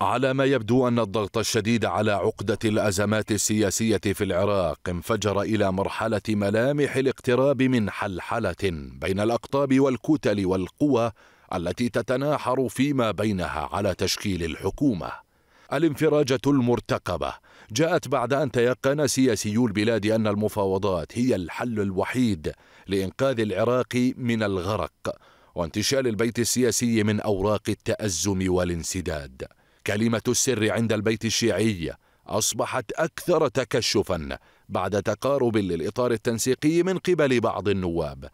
على ما يبدو أن الضغط الشديد على عقدة الأزمات السياسية في العراق انفجر إلى مرحلة ملامح الاقتراب من حلحلة بين الأقطاب والكتل والقوى التي تتناحر فيما بينها على تشكيل الحكومة. الانفراجة المرتقبة جاءت بعد أن تيقن سياسيو البلاد أن المفاوضات هي الحل الوحيد لإنقاذ العراق من الغرق وانتشال البيت السياسي من أوراق التأزم والانسداد. كلمة السر عند البيت الشيعي أصبحت أكثر تكشفا بعد تقارب للإطار التنسيقي من قبل بعض النواب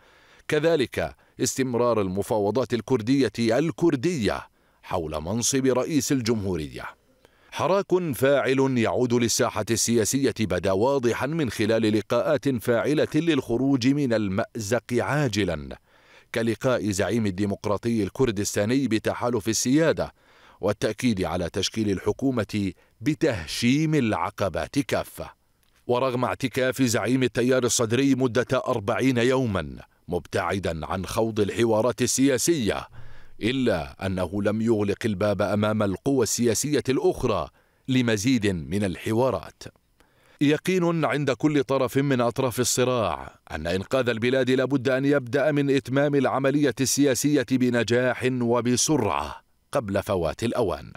كذلك استمرار المفاوضات الكردية الكردية حول منصب رئيس الجمهورية حراك فاعل يعود للساحة السياسية بدا واضحا من خلال لقاءات فاعلة للخروج من المأزق عاجلا كلقاء زعيم الديمقراطي الكردستاني بتحالف السيادة والتأكيد على تشكيل الحكومة بتهشيم العقبات كافة ورغم اعتكاف زعيم التيار الصدري مدة أربعين يوما مبتعدا عن خوض الحوارات السياسية إلا أنه لم يغلق الباب أمام القوى السياسية الأخرى لمزيد من الحوارات يقين عند كل طرف من أطراف الصراع أن إنقاذ البلاد لابد أن يبدأ من إتمام العملية السياسية بنجاح وبسرعة قبل فوات الأوان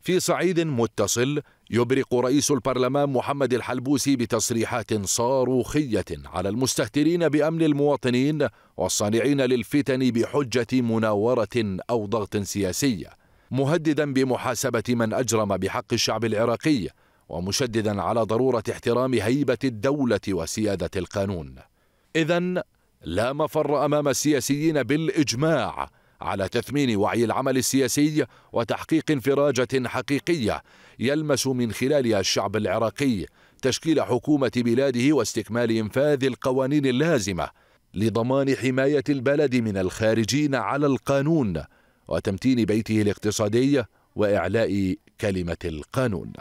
في صعيد متصل يبرق رئيس البرلمان محمد الحلبوسي بتصريحات صاروخية على المستهترين بأمن المواطنين والصانعين للفتن بحجة مناورة أو ضغط سياسي مهددا بمحاسبة من أجرم بحق الشعب العراقي ومشددا على ضرورة احترام هيبة الدولة وسيادة القانون إذا لا مفر أمام السياسيين بالإجماع على تثمين وعي العمل السياسي وتحقيق انفراجة حقيقية يلمس من خلالها الشعب العراقي تشكيل حكومة بلاده واستكمال إنفاذ القوانين اللازمة لضمان حماية البلد من الخارجين على القانون وتمتين بيته الاقتصادي وإعلاء كلمة القانون